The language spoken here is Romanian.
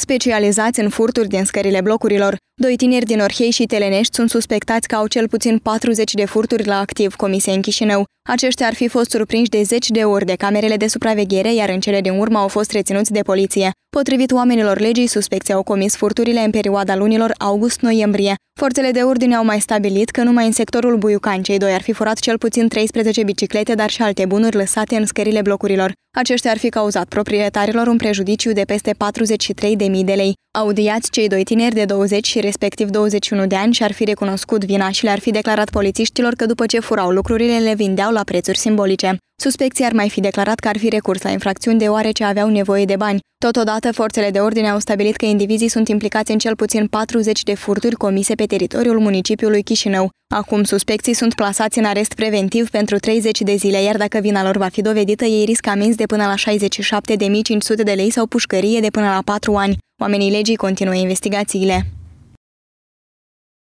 specializați în furturi din scările blocurilor. Doi tineri din Orhei și Telenești sunt suspectați că au cel puțin 40 de furturi la activ comise în Chișinău. Aceștia ar fi fost surprinși de zeci de ori de camerele de supraveghere, iar în cele din urmă au fost reținuți de poliție. Potrivit oamenilor legii, suspecții au comis furturile în perioada lunilor august-noiembrie. Forțele de ordine au mai stabilit că numai în sectorul Buiucan cei doi ar fi furat cel puțin 13 biciclete, dar și alte bunuri lăsate în scările blocurilor. Aceștia ar fi cauzat proprietarilor un prejudiciu de peste 43.000 de lei. Audiați cei doi tineri de 20 și respectiv 21 de ani și-ar fi recunoscut vina și le-ar fi declarat polițiștilor că după ce furau lucrurile le vindeau la prețuri simbolice. Suspecții ar mai fi declarat că ar fi recurs la infracțiuni deoarece aveau nevoie de bani. Totodată, forțele de ordine au stabilit că indivizii sunt implicați în cel puțin 40 de furturi comise pe teritoriul municipiului Chișinău. Acum, suspecții sunt plasați în arest preventiv pentru 30 de zile, iar dacă vina lor va fi dovedită, ei riscă amenzi de până la 67.500 de lei sau pușcărie de până la 4 ani. Oamenii legii continuă investigațiile.